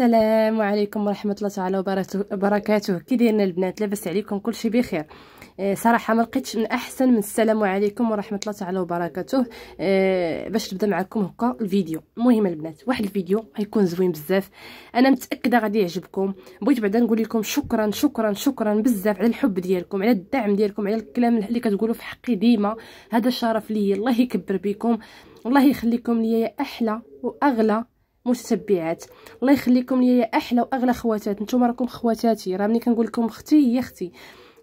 السلام عليكم ورحمه الله تعالى وبركاته كي دايرين البنات لاباس عليكم كلشي بخير آه، صراحه ما لقيتش من احسن من السلام عليكم ورحمه الله تعالى وبركاته آه، باش نبدا معكم هكا الفيديو مهم البنات واحد الفيديو غيكون زوين بزاف انا متاكده غادي يعجبكم بغيت بعدا نقول لكم شكرا شكرا شكرا بزاف على الحب ديالكم على الدعم ديالكم على الكلام اللي كتقولوا في حقي ديما هذا شرف لي الله يكبر بكم والله يخليكم ليا يا احلى واغلى متتبعات الله يخليكم ليا يا احلى واغلى خواتات نتوما راكم خواتاتي راه ملي كنقول لكم اختي هي اختي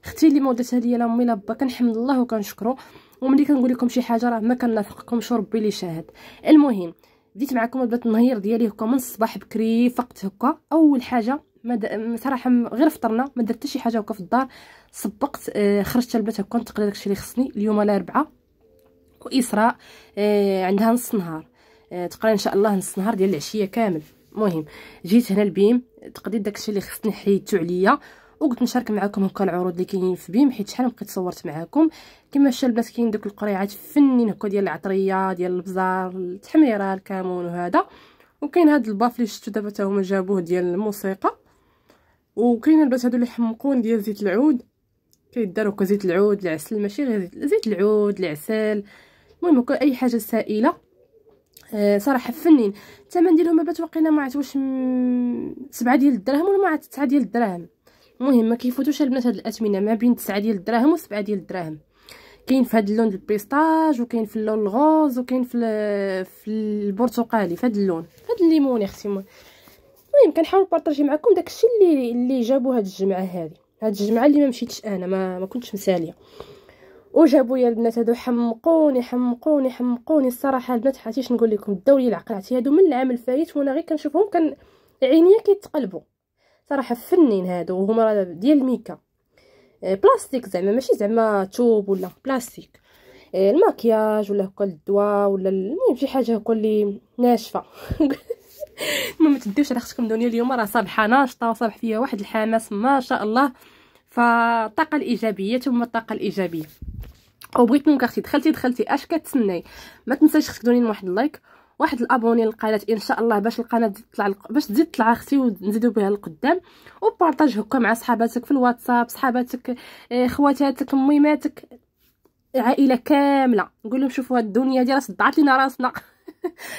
اختي اللي مولاتها ليا لا امي لا با كنحمد الله وكنشكرو وملي كنقول لكم شي حاجه راه ما كنافقكمش ربي اللي شاهد المهم بديت معكم البنات النهير ديالي هكا من الصباح بكري فقت هكا اول حاجه مد... صراحه غير فطرنا ما درت حتى شي حاجه هكا في الدار سبقت آه، خرجت البنات هكا نتقلى داكشي اللي خصني اليوم الاربعاء واسراء آه، عندها نص نهار آه، تقرا ان شاء الله نص نهار ديال العشيه كامل المهم جيت هنا لبيم تقديت داكشي اللي خصني حيدتو عليا وقلت نشارك معكم هكا العروض اللي كاينين في بيم حيت شحال بقيت صورت معكم كما شفتوا البنات كاين دوك القريعات فنين هكا ديال العطريه ديال البزار التحميره الكامون وهذا وكاين هاد الباف اللي شفتو دابا تا هما جابوه ديال الموسيقى وكاين البنات هادو اللي حمقون ديال زيت العود كيداروا هكا زيت العود العسل ماشي غير زيت العود العسل المهم اي حاجه سائله صراحه فنين الثمن ديالهم البنات وقيله ما عرفت واش سبعة ديال الدراهم ولا ما عرفت 9 ديال الدراهم المهم ما كيفوتوش البنات هاد الاثمنه ما بين 9 ديال الدراهم و7 ديال الدراهم كاين في هاد اللون البيستاج وكاين في اللون الغوز وكاين في في البرتقالي في هاد اللون في هاد الليمون اختي المهم كنحاول بارطاجي معكم داكشي اللي اللي جابو هاد الجمعه هذه هاد الجمعه اللي ما مشيتش انا ما, ما كنتش مساليه وجابوا يا البنات هادو حمقوني حمقوني حمقوني الصراحه البنات حاتيش نقول لكم داولي العقل عرفتي هادو من العام الفايت وانا غير كنشوفهم كان عينيا كيتقلبوا صراحه فنين هادو وهما ديال ميكا آه، بلاستيك زعما ماشي زعما توب ولا بلاستيك آه، الماكياج ولا هكا الدواء ولا المهم شي حاجه هكا اللي ناشفه ما تديوش على اختكم دنيا اليوم راه صابحه ناشطه وصابح فيها واحد الحماس ما شاء الله فالطاقه الايجابيه ثم الطاقه الايجابيه وبغيت نكرتي دخلتي دخلتي اش كتسناي ما تنساش تخدوني دوني واحد اللايك واحد الابوني للقناه ان شاء الله باش القناه تطلع باش تزيد تطلع اختي ونزيدو بها لقدام وبارطاج هكا مع صحاباتك في الواتساب صحاباتك آه، خواتاتك ميماتك عائله كامله نقول لهم شوفوا هاد الدنيا ديال صدعات لينا راسنا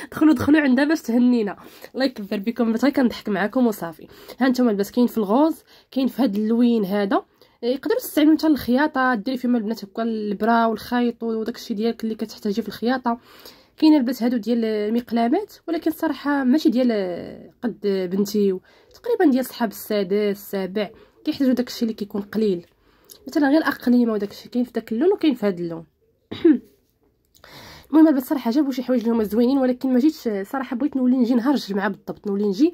دخلوا دخلوا عندها باش تهنينا الله يكبر بكم بغيت غير كنضحك معاكم وصافي ها انتم البسكين في الغوز كاين في هذا اللوين هذا إيه، يقدر تستعملوا حتى الخياطه ديري فيهم البنات هكا البرا والخيط وداكشي ديالك اللي كتحتاجي في الخياطه كاين البنات هادو ديال المقلامات ولكن صراحه ماشي ديال قد بنتي تقريبا ديال صحاب السادس السابع كيحتاجوا داكشي اللي كيكون قليل مثلا غير اقليمه وداكشي كاين في داك اللون وكاين في هذا اللون المهم البنات صراحه جابوا شي حوايج اللي هما زوينين ولكن ما جيتش صراحه بغيت نولي نجي نهرج مع بالضبط نولي نجي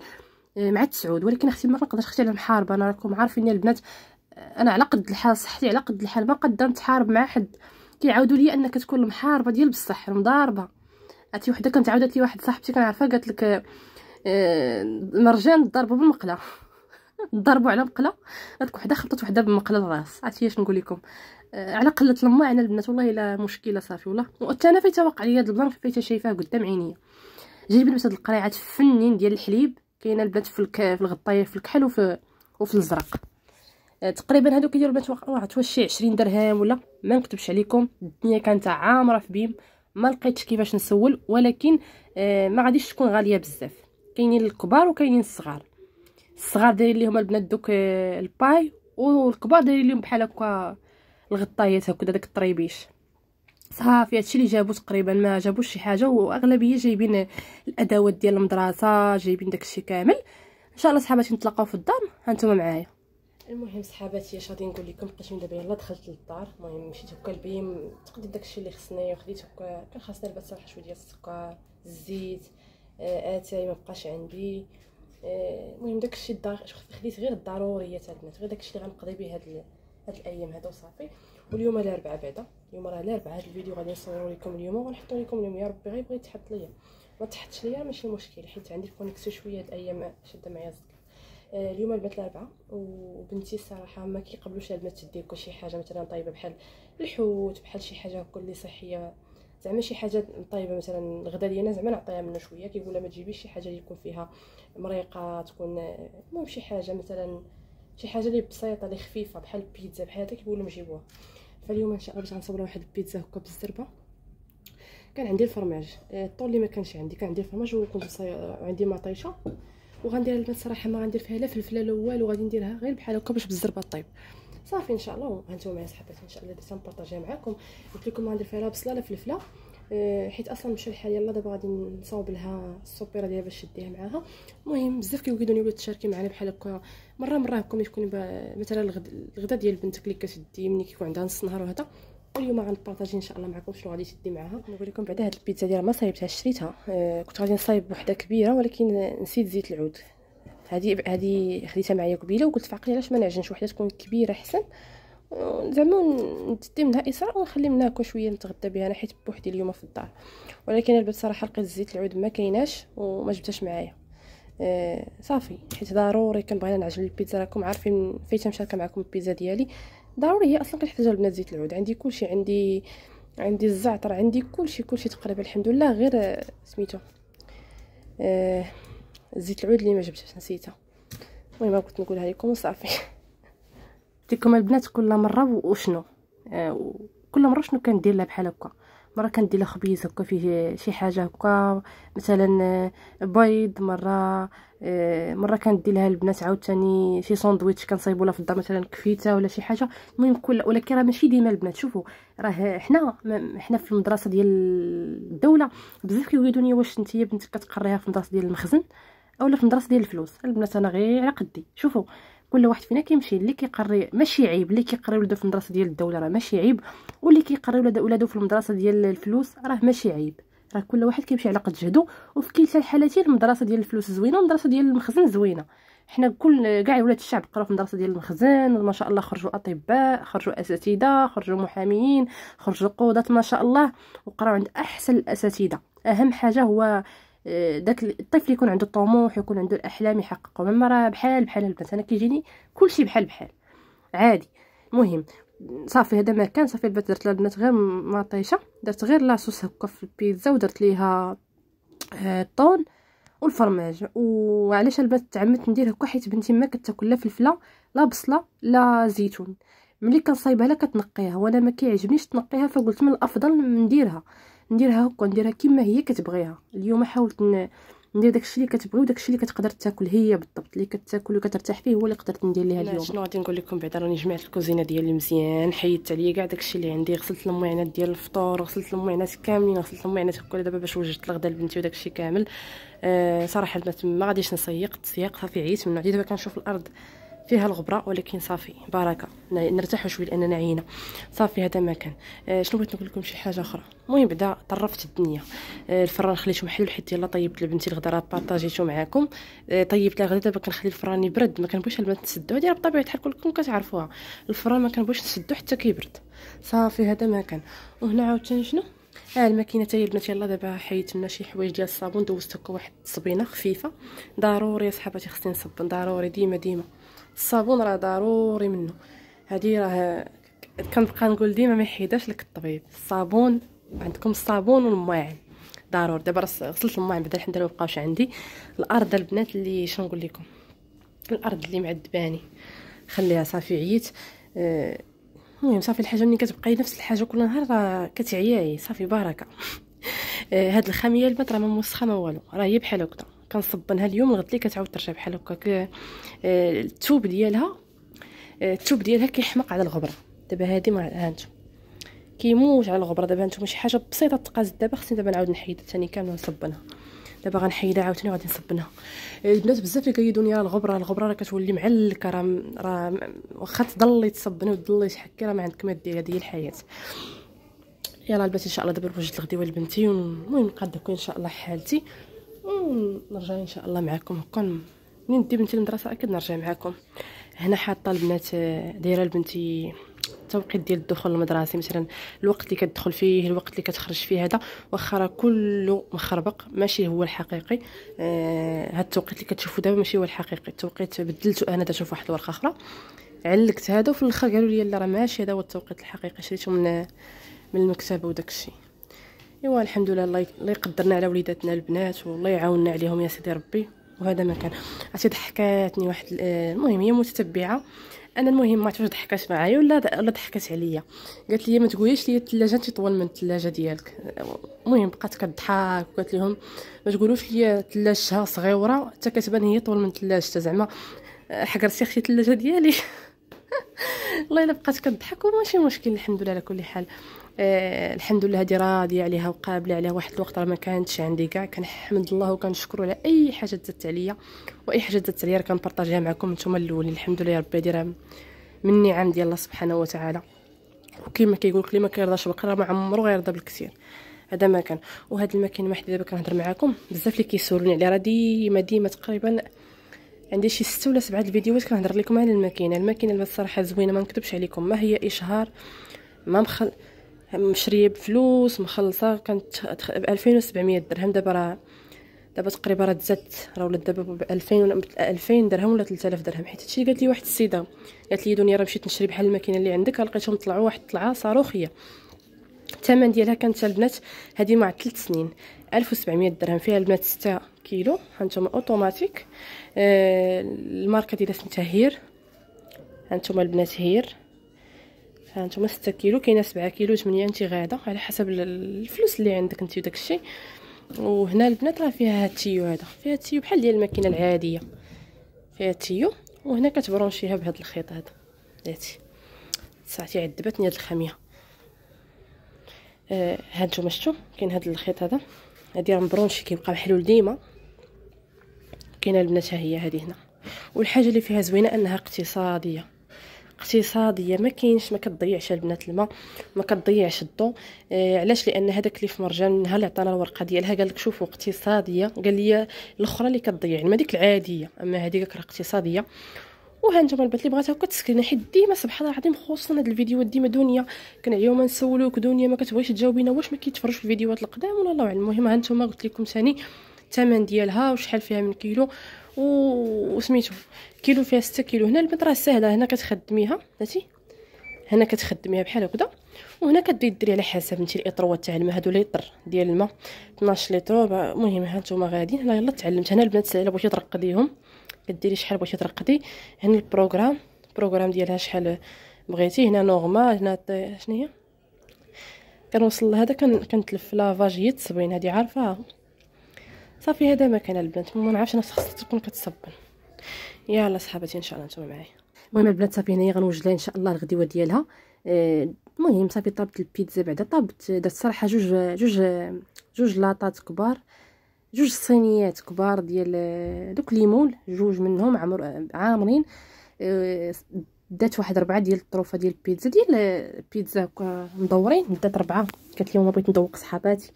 آه، مع التسعود ولكن اختي ما نقدرش اختي على محاربه انا راكم عارفين البنات آه، انا على قد الحال صحتي على قد الحال ما قد نتحارب مع حد كيعاودوا لي انك تكون محاربه ديال بصح مضاربه عرفتي وحده كانت عاودت لي واحد صاحبتي كنعرفها قالت لك المرجان آه، مرجان ضربوا بالمقله ضربوا على مقله هذيك وحده خبطت وحده بمقله الراس عرفتي اش نقول لكم على قله الماء انا البنات والله الا مشكله صافي والله وحتى انا فايت وقع لي هاد البلان فايت شايفاه قدام عينيا جايبين بس هاد القريعات فنين ديال الحليب كاينه البنات في, الك... في الغطايه في الكحل وفي وفي الزرق آه، تقريبا هادو كيديروا البنات واحد شي 20 درهم ولا ما نكتبش عليكم الدنيا كانت عامره في بيم ما لقيتش كيفاش نسول ولكن آه، ما غاديش تكون غاليه بزاف كاينين الكبار وكاينين الصغار الصغار دايرين ليهم البنات دوك آه، الباي والكبار دايرين ليهم بحال هكا الغطايات هكا داك الطريبيش صافي هادشي اللي جابو تقريبا ما جابوش شي حاجه واغلبيه جايبين الادوات ديال المدرسه جايبين داكشي كامل ان شاء الله صحاباتي نتلاقاو في الدار هانتوما معايا المهم صحاباتي اش غادي نقول لكم بقيت من دابا يلاه دخلت للدار المهم مشيت هكا البيم تقديت داكشي اللي خصني وخديت هكا كان خاصني البات صراحه شويه ديال السكر الزيت آه، اتاي ما بقاش عندي آه، المهم داكشي الدار خديت غير الضروريات البنات غير داكشي اللي غنقضي به هاد هاد الايام هادو صافي واليوم الاربعاء بعدا اليوم راه الاربعاء هذا الفيديو غادي نصور لكم اليوم وغنحطو لكم اليوم يا ربي غير بغيت تحط ليا ما تحطش ليا ماشي مشكل حيت عندي الكونيكسيون شويه هاد الايام آه، شاده معايا صدق آه، اليوم البنات الاربعاء وبنتي الصراحه ما كيقبلوش البنات تدي كل شي حاجه مثلا طايبه بحال الحوت بحال شي حاجه كل صحيه زعما شي حاجه طايبه مثلا الغدا ديالنا زعما نعطيها منه شويه كيقول لها ما تجيبيش شي حاجه اللي يكون فيها مريقه تكون آه، المهم شي حاجه مثلا شي حاجه اللي بسيطه اللي خفيفه بحال البيتزا بحال هذا كيقول لهم جيبوها فاليوم ان شاء الله باش غنصور واحد البيتزا هكا بالزربه كان عندي الفرماج آه، الطول اللي ما كانش عندي كان عندي الفرماج وكنت عندي مطيشه وغندير البنات صراحه ما غندير فيها لا فلفله لا والو غادي نديرها غير بحال هكا باش بالزربه طيب صافي ان شاء الله هانتوما يا صحباتي ان شاء الله درت نبارطاجيها معاكم قلت لكم غندير فيها لا بصله لا فلفله إيه، حيت اصلا مشى الحال يلا دابا غادي نصاوب لها السوبيره ديالها باش شديها معاها المهم بزاف كيوجدوني ولا تشاركي معنا بحال هكا مره مره هكا تكون مثلا الغدا ديال بنتك اللي كتدي ملي كيكون عندها نص نهار وهذا اليوم غنبارطاجي ان شاء الله معكم شنو غادي تدي معاها نقول لكم بعدا هاد البيتزا ديال ما صايبتها شريتها إيه، كنت غادي نصايب وحده كبيره ولكن نسيت زيت العود هذه هذه خديتها معايا قبيله وقلت في عقلي علاش ما نعجنش وحده تكون كبيره احسن زعما ندي منها اسراء ونخلي منها كو شويه نتغدى بها انا حيت بوحدي اليوم في الدار ولكن البنت صراحه لقيت الزيت العود ما كايناش وما جبتهاش معايا آه صافي حيت ضروري كنبغي نعجل البيتزا راكم عارفين فايته مشاركه معكم البيتزا ديالي ضروري هي اصلا كنحتاجها لبنات زيت العود عندي كلشي عندي عندي الزعتر عندي كلشي كلشي تقريبا الحمد لله غير سميتو آه زيت العود اللي ما جبتهاش نسيتها المهم كنت نقولها لكم وصافي لكم البنات كل مره وشنو آه كل مره شنو كندير لها بحال هكا مره كندير لها خبيز هكا فيه شي حاجه هكا مثلا آه، بيض مره آه مره كندير لها البنات عاوتاني شي ساندويتش كنصايبو لها في الدار مثلا كفيته ولا شي حاجه المهم كل ولكن راه ماشي ديما البنات شوفوا راه حنا حنا في المدرسه ديال الدوله بزاف كيولدوني واش انت بنتك كتقريها في المدرسه ديال المخزن اولا في المدرسه ديال الفلوس البنات انا غير على قدي شوفوا كل واحد فينا كيمشي اللي كيقري ماشي عيب اللي كيقري ولادو في المدرسه ديال الدوله راه ماشي عيب واللي كيقري ولادو في المدرسه ديال الفلوس راه ماشي عيب راه كل واحد كيمشي على قد جهدو وفي كلتا الحالتين المدرسه ديال الفلوس زوينه والمدرسه ديال المخزن زوينه حنا كل كاع ولاد الشعب قراو في المدرسه ديال المخزن ما شاء الله خرجوا اطباء خرجوا اساتذه خرجوا محاميين خرجوا قوضات ما شاء الله وقراو عند احسن الاساتذه اهم حاجه هو آه، داك الطفل يكون عنده الطموح يكون عنده الاحلام يحققهم اما راه بحال بحال البنات انا كيجيني كلشي بحال بحال عادي مهم صافي هذا ما كان صافي البنات درت لها البنات غير مطيشه درت غير لاصوص هكا في البيتزا ودرت ليها آه، الطون والفرماج وعلاش البنات تعمدت ندير هكا حيت بنتي ما كتاكل لا فلفله لا بصله لا زيتون ملي كنصايبها لا كتنقيها وانا ما كيعجبنيش تنقيها فقلت من الافضل نديرها نديرها هكا نديرها كما هي كتبغيها اليوم حاولت ندير داكشي اللي كتبغي وداكشي اللي كتقدر تاكل هي بالضبط اللي كتاكل وكترتاح فيه هو اللي قدرت ندير ليها اليوم شنو غادي نقول لكم بعدا راني جمعت الكوزينه ديالي مزيان حيدت عليا كاع داكشي اللي عندي غسلت المعينات ديال الفطور غسلت المعينات كاملين غسلت المعينات كلها دابا باش وجدت الغداء لبنتي وداكشي كامل آه صراحه ما غاديش نسيق تسيق صافي عييت من عندي دابا كنشوف الارض فيها الغبره ولكن صافي بركه نرتاحوا شويه لاننا عينا صافي هذا ما كان آه شنو بغيت نقول لكم شي حاجه اخرى المهم بعدا طرفت الدنيا آه الفران خليته محلو حيت يلا طيبت لبنتي الغدا راه بارطاجيتو معاكم آه طيبت الغدا دابا كنخلي الفران يبرد ما كنبغيش الماء هادي راه بطبيعه الحال كلكم كتعرفوها الفران ما كنبغيش نسدو حتى كيبرد صافي هذا ما كان وهنا عاوتاني شنو ها آه، الماكينه تاهي البنات يلا دابا حيت لنا شي حوايج ديال الصابون دوزت هكا واحد الصبينه خفيفه ضروري يا صحاباتي خصني نصبن ضروري ديما ديما الصابون راه ضروري منه هذه راه كنبقى نقول ديما ما يحيداش لك الطبيب الصابون عندكم الصابون والماعن ضروري دابا غسلت الماعن بعدا الحمد لله مبقاوش عندي الارض البنات اللي شنو نقول لكم الارض اللي معذباني خليها صافي عييت آه، المهم صافي الحاجه ملي كتبقاي نفس الحاجه كل نهار راه كتعياي صافي بركه آه، هاد الخاميه البنات راه ما موسخه ما والو راه هي بحال هكذا كنصبنها اليوم الغد اللي كتعاود ترجع بحال هكا آه، الثوب ديالها آه، الثوب ديالها كيحمق على الغبره دابا هادي ما انتم كيموج على الغبره دابا انتم شي حاجه بسيطه تقاز دابا خصني دابا نعاود نحيدها ثاني كامله نصبنها دابا غنحيدها عاوتاني وغادي نصبنها آه، البنات بزاف اللي كيدوني على الغبره الغبره راه كتولي معلكه راه راه واخا تضلي تصبني وتضلي تحكي راه ما عندك ما دير هذه هي الحياه يلا البنات ان شاء الله دابا نوجد الغدي لبنتي المهم نقاد ان شاء الله حالتي نرجع ان شاء الله معكم كون منين ندي بنتي المدرسه اكيد نرجع معكم هنا حاطه البنات آه، دايره لبنتي التوقيت ديال الدخول المدرسي مثلا الوقت اللي كتدخل فيه الوقت اللي كتخرج فيه هذا واخا كله مخربق ماشي هو الحقيقي آه هاد التوقيت اللي كتشوفوا دابا ماشي هو الحقيقي التوقيت بدلته انا تشوف واحد الورقه اخرى علقت هذا وفي الاخر قالوا لي لا راه ماشي هذا هو التوقيت الحقيقي شريته من آه، من المكتبه وداكشي ايوا الحمد لله الله يقدرنا على وليداتنا البنات والله يعاوننا عليهم يا سيدي ربي وهذا ما كان عرفتي ضحكاتني واحد المهم هي متتبعه انا المهم ما عرفتش ضحكات معايا ولا ولا ضحكات عليا قالت لي ما تقوليش لي الثلاجه طول من الثلاجه ديالك المهم بقات كضحك وقالت لهم ما تقولوش لي الثلاجه صغيره حتى كتبان هي طول من الثلاجه زعما حقرتي اختي الثلاجه ديالي والله الا بقات كضحك وماشي مشكل الحمد لله على كل حال آه الحمد لله هادي راضيه عليها وقابله عليها واحد الوقت راه ما كانتش عندي كاع كنحمد الله وكنشكرو على اي حاجه دازت عليا واي حاجه دازت عليا راه كنبارطاجيها معكم نتوما الاولين الحمد لله يا ربي هذه راه من نعم ديال الله سبحانه وتعالى وكما كيقول لك اللي ما كيرضاش بالقرا ما عمرو غيرضى بالكثير هذا ما كان وهاد الماكينه واحد دابا كنهضر معاكم بزاف اللي كيسولوني عليها راه ديما ديما تقريبا عندي شي ستة ولا سبعة الفيديوهات كنهضر لكم على الماكينه الماكينه اللي الصراحه زوينه ما نكذبش عليكم ما هي اشهار ما مخل مشريه بفلوس مخلصه كانت ب 2700 درهم دابا راه دابا تقريبا راه تزادت راه ولات دابا ب 2000 ولا 2000 درهم ولا 3000 درهم حيت هادشي قالت لي واحد السيده قالت لي دنيا راه مشيت نشري بحال الماكينه اللي عندك لقيتهم طلعوا واحد الطلعه صاروخيه الثمن ديالها كانت البنات هذه مع 3 سنين 1700 درهم فيها البنات ستة كيلو هانتوما اوتوماتيك آه، الماركه ديال سميتها هير هانتوما البنات هير هانتوما ستة كيلو كاينه سبعة كيلو 8 انت غاده على حسب الفلوس اللي عندك انت وداكشي وهنا البنات راه فيها هاد التيو هذا فيها التيو بحال ديال الماكينه العاديه فيها التيو وهنا كتبرونشيها بهاد الخيط هذا داتي ساعتي عذبتني هاد الخاميه آه، هانتوما شفتو كاين هاد الخيط هذا هادي راه مبرونشي كيبقى محلول ديما كاينه البنات هي هذه هنا والحاجه اللي فيها زوينه انها اقتصاديه اقتصاديه ما كاينش ما كتضيعش البنات الماء ما كتضيعش الضوء آه علاش لان هذاك اللي في مرجان نهار اللي عطانا الورقه ديالها قال لك شوفوا اقتصاديه قال لي الاخرى اللي كتضيع يعني ما ديك العاديه اما هذيك راه اقتصاديه وها نتوما البنات اللي بغاتها كتسكن حيت ديما سبحان الله العظيم خصوصا هاد الفيديوهات ديما دنيا كنعيو ما نسولوك دنيا ما كتبغيش تجاوبينا واش ما في الفيديوهات القدام ولا الله المهم ها نتوما قلت لكم ثاني الثمن ديالها وشحال فيها من كيلو وسميتو كيلو فيها ستة كيلو هنا البيض راه ساهله هنا كتخدميها عرفتي هنا كتخدميها بحال هكذا وهنا كديري ديري على حسب نتي الاطروات تاع الماء هادو ليطر ديال الماء 12 لتر المهم ها نتوما غاديين هنا يلا تعلمت هنا البنات الا بغيتي ترقديهم كديري شحال بغيتي ترقدي هنا البروغرام البروغرام ديالها شحال بغيتي هنا نورمال هنا شنو هي كنوصل لهذا كنتلف لافاج هي 70 هذه عارفاها صافي هذا مكان البنات ما نعرفش انا خاصها تكون كتصبن يلا صحباتي ان شاء الله نتوما معايا المهم البنات صافي هنايا غنوجد لها ان شاء الله الغديوه ديالها آه، المهم صافي طابت البيتزا بعدا طابت درت صراحه جوج جوج جوج لاطات كبار جوج صينيات كبار ديال آه، دوك ليمون جوج منهم عامر عامرين آه، دات واحد ربعه ديال الطروفه ديال البيتزا ديال البيتزا مدورين دات ربعه قالت ما بغيت ندوق صحاباتي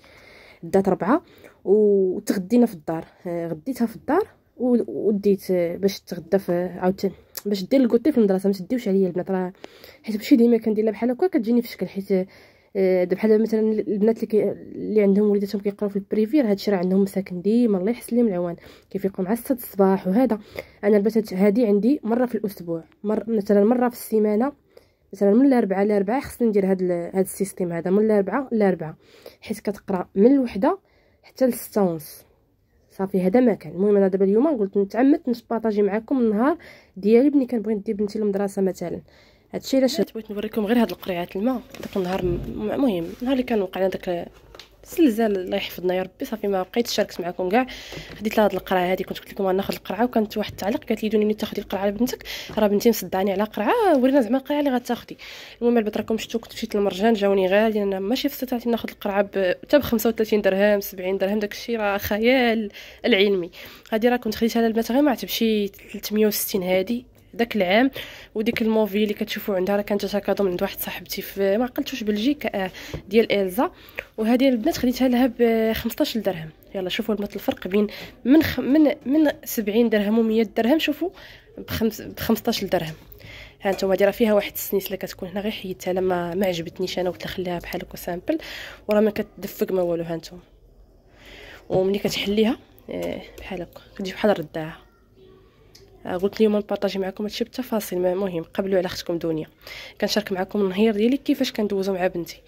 دات ربعة وتغدينا في الدار آه، غديتها في الدار وديت آه، باش تغدى في عاوتاني باش دير الكوتي في المدرسه ما تديوش عليا البنات راه حيت ماشي ديما كندير بحال هكا كتجيني في شكل حيت آه، بحال مثلا البنات اللي, اللي عندهم وليداتهم كيقراو في البريفير هادشي راه عندهم مساكن ديما الله يحسن لهم العوان كيفيقوا مع 6 الصباح وهذا انا البنات هادي عندي مره في الاسبوع مر مثلا مره في السيمانه مثلا من الاربعه لاربعه خصني ندير هاد هاد السيستيم هذا من الاربعه لاربعه حيت كتقرا من الوحده حتى لسته ونص صافي هذا ما كان المهم انا دابا اليوم قلت نتعمدت نبارطاجي معكم النهار ديالي بني كنبغي ندي بنتي للمدرسه مثلا هادشي علاش بغيت نوريكم غير هاد القريعات الماء داك النهار المهم النهار اللي كان وقع لنا داك سلزال الله يحفظنا يا ربي صافي ما بقيت شاركت معكم كاع خديت لها هاد القرعه هادي كنت قلت لكم غناخذ القرعه وكانت واحد التعليق قالت لي دوني تاخدي القرعه لبنتك راه بنتي مصدعاني على قرعه ورينا زعما القرعه اللي غتاخذي المهم البنت راكم شفتوا كنت مشيت للمرجان جاوني غالي انا ماشي في استطاعتي ناخذ القرعه حتى ب 35 درهم 70 درهم داك الشيء راه خيال العلمي هادي راه كنت خديتها للبنات غير ما عتبشي 360 هادي داك العام وديك الموفي اللي كتشوفوا عندها راه كانت جاتها من عند واحد صاحبتي في ما عقلتوش بلجيكا آه، ديال الزا وهذه البنات خديتها لها ب 15 درهم يلا شوفوا البنات الفرق بين من خ... من من 70 درهم و100 درهم شوفوا بخمس... ب 15 درهم ها هذه راه فيها واحد السنيسله كتكون هنا غير حيدتها لما ما عجبتنيش انا قلت نخليها بحال هكا سامبل وراه ما كتدفق ما والو ها انتم وملي كتحليها آه، بحال هكا كتجي بحال رداها آه، قلت اليوم نبارطاجي معكم هادشي بالتفاصيل المهم قبلوا على اختكم دنيا كنشارك معكم النهار ديالي كيفاش كندوزو مع بنتي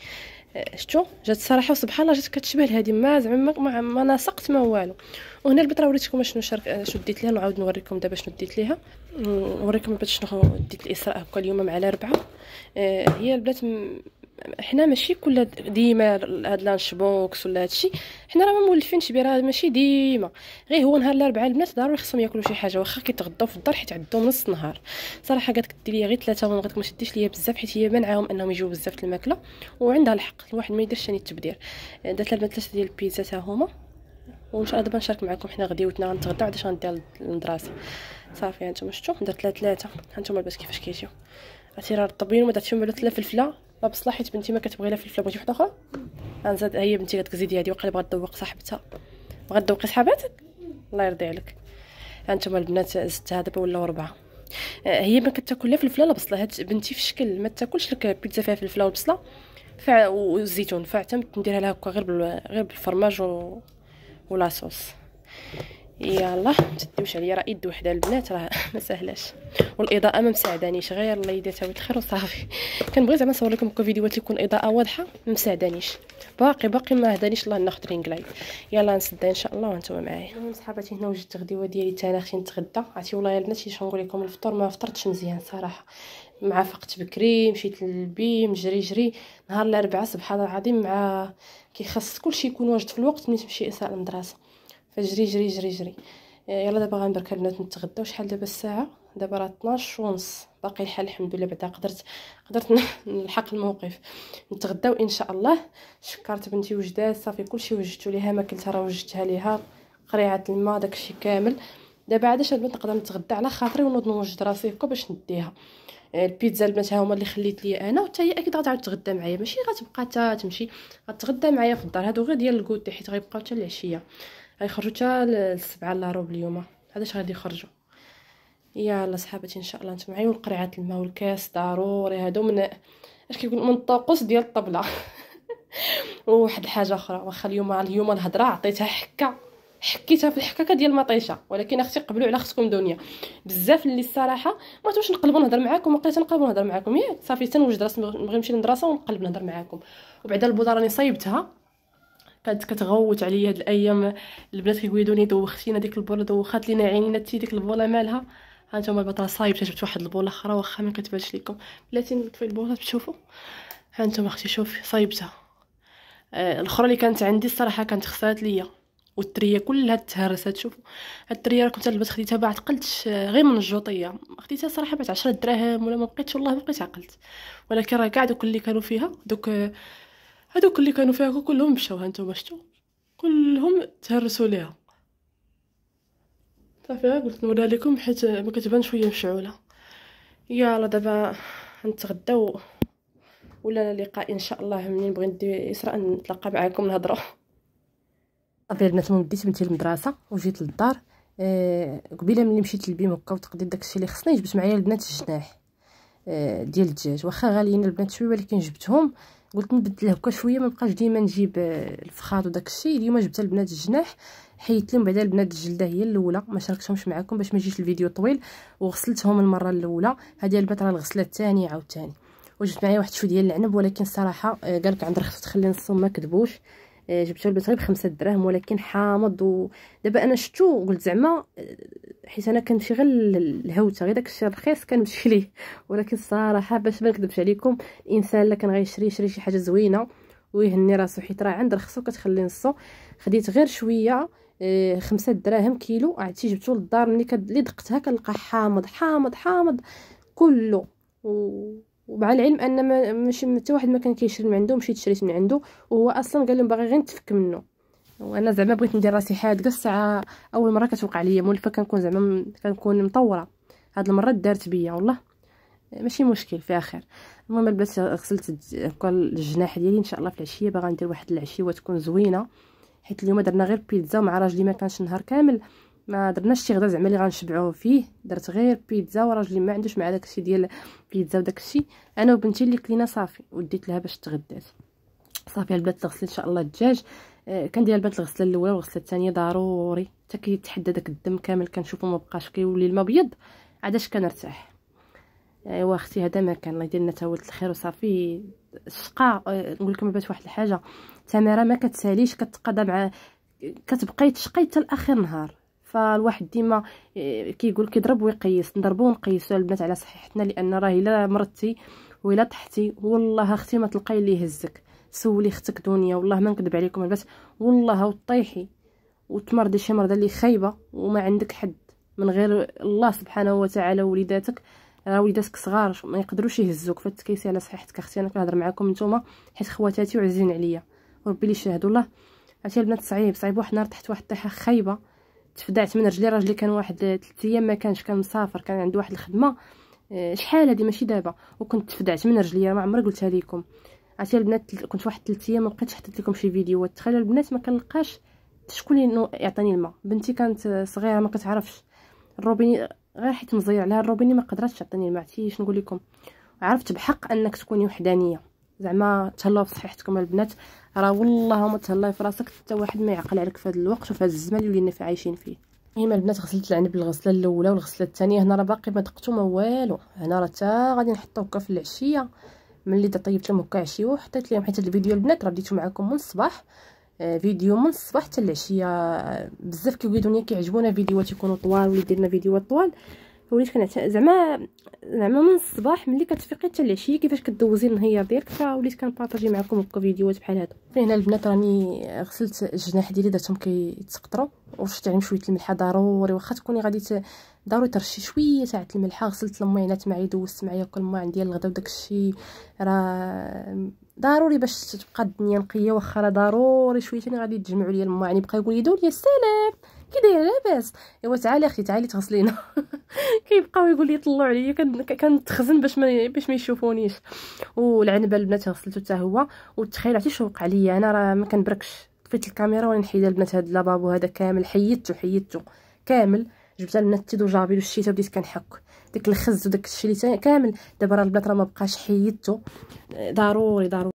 آه، شتو جات الصراحه وسبحان الله جات كتشبه لهادي ما زعما ما, ما ناسقت ما والو وهنا راه وريتكم شنو شارك آه، شنو ديت ليها نعاود نوريكم دابا شنو ديت ليها نوريكم البنت شنو ديت الاسراء هكا اليوم مع الاربعه هي البنات حنا ماشي كل ديما هاد لانش بوكس ولا هادشي حنا راه ما مولفينش بيه راه ماشي ديما غير هو نهار الاربعاء البنات ضروري خصهم ياكلوا شي حاجه واخا كيتغداو في الدار حيت عندهم نص نهار صراحه قالت دير ليا غير ثلاثه وما قالت ما شديش ليا بزاف حيت هي منعاهم انهم يجيو بزاف الماكله وعندها الحق الواحد ما يديرش ثاني التبذير درت لها البنات ثلاثه ديال البيتزا تا هما وان شاء الله دابا نشارك معكم حنا غديوتنا غنتغداو عاد غندير للمدرسه صافي هانتوما شفتو درت لها ثلاثه هانتوما البنات كيفاش كيجيو عرفتي راه وما درت فيهم فلفله ما حيت بنتي ما كتبغي لا فلفله بغيتي وحده اخرى غنزاد هي بنتي غتزيدي هادي وقيلا بغات تذوق صاحبتها بغات تذوقي صحاباتك الله يرضي عليك هانتوما البنات زدتها دابا ولاو ربعه أه، هي ما كتاكل لا فلفله لا بصله هاد بنتي في شكل ما تاكلش لك بيتزا فيها فلفله وبصله فع والزيتون فعتمت نديرها لها هكا غير غير بالفرماج و... ولاصوص يلا تدمش عليا راه يد وحده البنات راه ما سهلاش والاضاءه ما مساعدانيش غير الله يديتها ويتخير وصافي كنبغي زعما نصور لكم هكا فيديوهات اللي تكون اضاءه واضحه ما مساعدانيش باقي باقي ما هدانيش الله ناخذ رينغ لايت يلا نسدها ان شاء الله وانتم معايا المهم صحاباتي هنا وجدت الغديوه ديالي تا انا خصني نتغدى عرفتي والله البنات شي نقول لكم الفطور ما فطرتش مزيان صراحه مع فقت بكري مشيت للبيم جري جري نهار الاربعاء سبحان الله العظيم مع كيخص كلشي يكون واجد في الوقت ملي تمشي اساء المدرسه فجري جري جري جري آه، يلا دابا غندير البنات نتغداو شحال دابا الساعه دابا راه 12 ونص باقي الحال الحمد لله بعدا قدرت قدرت نلحق الموقف نتغداو ان شاء الله شكرت بنتي وجدات صافي كلشي وجدتو ليها ماكلتها راه وجدتها ليها قريعه الماء داكشي كامل دابا عاد شاد نقدر نتغدى على خاطري ونوض نوجد راسي هكا باش نديها آه، البيتزا البنات ها هما اللي خليت ليا انا وحتى هي اكيد غتعاود تغدى معايا ماشي غتبقى حتى تمشي غتغدى معايا في الدار هادو غير ديال الكوتي حيت غيبقاو حتى العشيه غيخرجوا حتى للسبعة لا ربع اليوم هذا غادي يخرجوا يلا صحابتي ان شاء الله نتوما معايا وقرعه الماء والكاس ضروري هادو من اش كيقول من الطقوس ديال الطبله وواحد الحاجه اخرى واخا اليوم اليوم الهضره عطيتها حكه حكيتها في الحكاكه ديال المطيشه ولكن اختي قبلوا على خصكم دنيا بزاف اللي الصراحه ما توش نقلبوا نهضر معاكم وقيت نقلبوا نهضر معاكم ياك صافي تنوجد راسي نبغي نمشي للمدرسه ونقلب نهضر معاكم وبعدا البوضه راني صايبتها كانت كتغوت عليا هاد الايام البنات كيقولوا دوختينا ديك البوله دوخات لينا عينينا تي ديك البوله مالها ها نتوما البطاطا صايبت جبت واحد البوله اخرى واخا ما كتبانش لكم بلاتي نطفي البوله تشوفوا ها نتوما اختي شوفي صايبتها آه الاخرى اللي كانت عندي الصراحه كانت خسرات ليا والتريه كلها تهرست شوفوا هاد التريه راه كنت البنت خديتها بعد قلت آه، غير من الجوطيه خديتها صراحه بعت 10 دراهم ولا ما بقيتش والله ما بقيت عقلت ولكن راه كاع دوك اللي كانوا فيها دوك آه، هذوك اللي كانوا فيها كلهم مشاو هانتوما شتو كلهم تهرسوا ليها صافي قلت نوريها لكم حيت ما كتبان شويه مشعوله يلا دابا نتغداو ولا لقاء ان شاء الله منين بغيت ندي اسراء نتلاقى معكم نهضروا صافي البنات ملي بديت بنتي المدرسه وجيت للدار آه، قبيله ملي مشيت للبيم هكا وتقضيت داكشي اللي خصني جبت معايا البنات الجناح آه، ديال الدجاج واخا غاليين البنات شويه ولكن جبتهم قلت نبدل هكا شويه ما نبقاش ديما نجيب آه، الفخاد وداك الشيء اليوم جبت البنات الجناح حيدت لهم بعدا البنات الجلده هي الاولى ما شاركتهمش معكم باش ما يجيش الفيديو طويل وغسلتهم المره الاولى هذه البنات راه الغسله الثانيه عاوتاني وجبت معايا واحد شويه ديال العنب ولكن الصراحه آه، قالك عند رخصه تخلي نصهم ما كذبوش آه، جبتو لبس غير بخمسة دراهم ولكن حامض ودابا انا شتو قلت زعما آه، حيت انا كنمشي غير الهوته غير داكشي رخيص كنمشي ليه ولكن الصراحه باش ما نكذبش عليكم الانسان الا كان غيشري يشري شي حاجه زوينه ويهني راسو حيت راه عند رخصو كتخلي نصو خديت غير شويه آه، خمسة دراهم كيلو عرفتي جبتو للدار ملي كد... دقتها كنلقى حامض حامض حامض كله و... ومع العلم ان ما مش حتى واحد ما كان كيشري من عنده مشيت شريت من عنده وهو اصلا قال لهم باغي غير نتفك منه وانا زعما بغيت ندير راسي حاد كاع الساعه اول مره كتوقع ليا مولفه كنكون زعما كنكون مطوره هاد المره دارت بيا والله ماشي مشكل فيها خير المهم لبست غسلت الجناح ديالي ان شاء الله في العشيه باغا ندير واحد العشيه تكون زوينه حيت اليوم درنا غير بيتزا مع راجلي ما كانش نهار كامل ما درناش شي غدا زعما اللي غنشبعوه فيه درت غير بيتزا وراجلي ما عندوش مع داكشي ديال بيتزا وداكشي انا وبنتي اللي كلينا صافي وديت لها باش تغدات صافي البنات الغسله ان شاء الله الدجاج آه، كندير البنات الغسله الاولى والغسله الثانيه ضروري حتى كيتحدى داك الدم كامل كنشوفو ما بقاش كيولي الماء ابيض عاداش كنرتاح ايوا آه، اختي هذا ما كان الله يدير لنا تاولت الخير وصافي الشقا آه، نقول لكم البنات واحد الحاجه تماره ما كتساليش كتقضى مع كتبقاي تشقي حتى لاخر نهار فالواحد ديما آه، كيقول كيضرب ويقيس نضربو ونقيسو البنات على صحيحتنا لان راه الا مرضتي ولا طحتي والله اختي ما تلقاي اللي يهزك سولي اختك دنيا والله ما نكذب عليكم البنات والله وطيحي وتمرضي شي مرضى اللي خايبه وما عندك حد من غير الله سبحانه وتعالى وليداتك راه وليداتك صغار ما يقدروش يهزوك فتكيسي على صحتك اختي انا كنهضر معكم نتوما حيت خواتاتي وعزين عليا وربي لي شاهد والله عرفتي البنات صعيب صعيب واحد النهار تحت واحد الطيحه خايبه تفدعت من رجلي راجلي كان واحد 3 ايام ما كانش كان مسافر كان عنده واحد الخدمه آه، شحال هذه ماشي دابا وكنت تفدعت من رجلي ما عمري قلتها لكم عرفتي البنات كنت واحد 3 ايام ما بقيتش حطيت لكم شي فيديوهات تخيلوا البنات ما كنلقاش شكون اللي يعطيني الماء بنتي كانت صغيره ما كتعرفش الروبيني غير حيت مزير عليها الروبيني ما قدرتش تعطيني الماء عرفتي نقول لكم عرفت بحق انك تكوني وحدانيه زعما تهلاو في صحتكم البنات راه والله ما تهلاي في راسك حتى واحد ما يعقل عليك في هذا الوقت وفي هذا الزمان اللي ولينا فيه عايشين فيه المهم البنات غسلت العنب الغسله الاولى والغسله الثانيه هنا راه باقي ما دقتو ما والو هنا راه حتى غادي نحطو هكا في العشيه ملي طيبت لهم هكا عشيه وحطيت لهم حيت الفيديو البنات راه بديتو معكم من الصباح آه، فيديو من الصباح حتى العشيه آه، بزاف كيقولوا لي كيعجبونا فيديوهات يكونوا طوال ولي ديرنا فيديوهات طوال وليت كنعت زعما زعما من الصباح ملي كتفيقي حتى العشيه كيفاش كدوزي النهار ديالك فوليت كنبارطاجي معكم هكا فيديوهات بحال هادو هنا البنات راني غسلت الجناح ديالي درتهم كيتسقطرو ورشيت عليهم شويه الملحه ضروري واخا تكوني غادي ضروري ترشي شويه تاع الملحه غسلت الماينات معايا دوزت معايا كل ما عندي الغدا وداك الشيء راه ضروري باش تبقى الدنيا نقيه واخا راه ضروري شويه غادي تجمعوا ليا الماء يعني بقى يقول لي دول يا سلام كي داير لاباس ايوا تعالي اختي تعالي تغسلينا كيبقاو يقول لي طلعوا عليا كنتخزن باش ما باش ما يشوفونيش والعنبه البنات غسلته حتى هو وتخيل عرفتي شنو وقع ليا انا راه ما كنبركش طفيت الكاميرا وانا نحيد البنات هاد لابابو هذا كامل حيدته حيدته كامل جبتها النتيد وجابيل وشيته بديت كنحك داك الخز وداك الشيء كامل دابا راه البنات راه ما بقاش حيدته ضروري ضروري